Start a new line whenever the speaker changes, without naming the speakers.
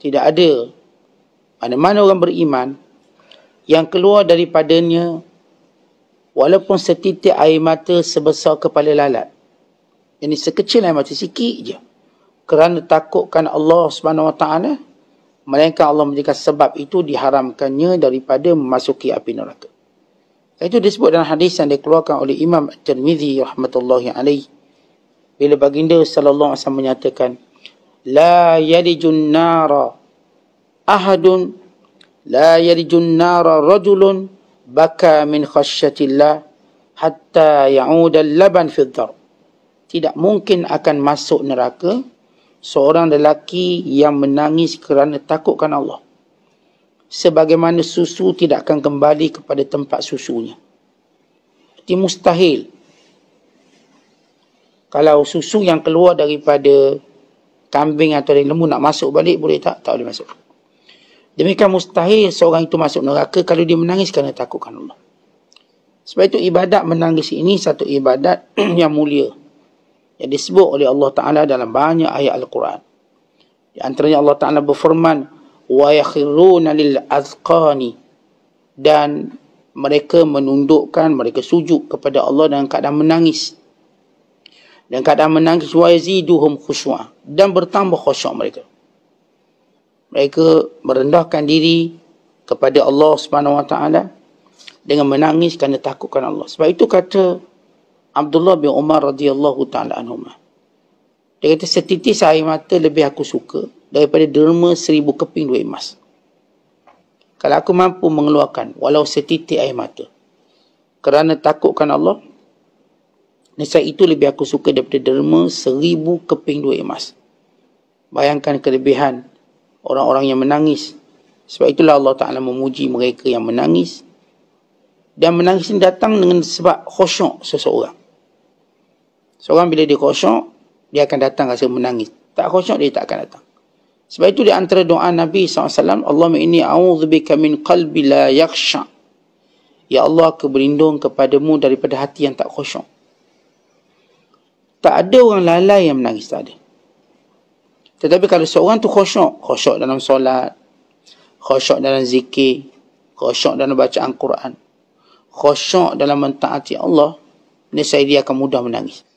tidak ada mana-mana orang beriman yang keluar daripadanya walaupun setitik air mata sebesar kepala lalat. Ini sekecil air mata sikit je. Kerana takutkan Allah Subhanahu Wa Taala melainkan Allah menjadikan sebab itu diharamkannya daripada memasuki api neraka. Itu disebut dalam hadis yang dikeluarkan oleh Imam Tirmizi rahmatullahi alaihi. bila baginda sallallahu alaihi wasallam menyatakan لا يلج النار أحد لا يلج النار رجل بكى من خشية الله حتى يعود اللبن في الضرب tidak mungkin akan masuk neraka seorang lelaki yang menangis kerana takutkan Allah. Sebagaimana susu tidak akan kembali kepada tempat susunya. Jadi mustahil. Kalau susu yang keluar daripada kambing atau yang lembu nak masuk balik boleh tak? Tak boleh masuk. Demikian mustahil seorang itu masuk neraka kalau dia menangis kerana takutkan Allah. Sebab itu ibadat menangis ini satu ibadat yang mulia. Yang disebut oleh Allah Ta'ala dalam banyak ayat Al-Quran. Di antaranya Allah Ta'ala berfirman, وَيَخِرُّونَ لِلْأَذْقَانِ Dan mereka menundukkan, mereka sujud kepada Allah dalam keadaan menangis dan kadang menangis wayziduhum khusyua dan bertambah khusyuk mereka mereka merendahkan diri kepada Allah Subhanahu wa taala dengan menangis kerana takutkan Allah sebab itu kata Abdullah bin Umar radhiyallahu taala anhuma dia kata setitis air mata lebih aku suka daripada derma seribu keping duit emas kalau aku mampu mengeluarkan walau setitik air mata kerana takutkan Allah Nescaya itu lebih aku suka daripada derma seribu keping duit emas. Bayangkan kelebihan orang-orang yang menangis. Sebab itulah Allah Ta'ala memuji mereka yang menangis. Dan menangis ini datang dengan sebab khosyok seseorang. Seorang bila dia khosyok, dia akan datang rasa menangis. Tak khosyok, dia tak akan datang. Sebab itu di antara doa Nabi SAW, Allah ini a'udzubika min qalbi la yakhsha. Ya Allah, aku berlindung kepadamu daripada hati yang tak khosyok. Tak ada orang lalai yang menangis, tak ada. Tetapi kalau seorang tu khosyok, khosyok dalam solat, khosyok dalam zikir, khosyok dalam bacaan Quran, khosyok dalam mentaati Allah, ni saya dia akan mudah menangis.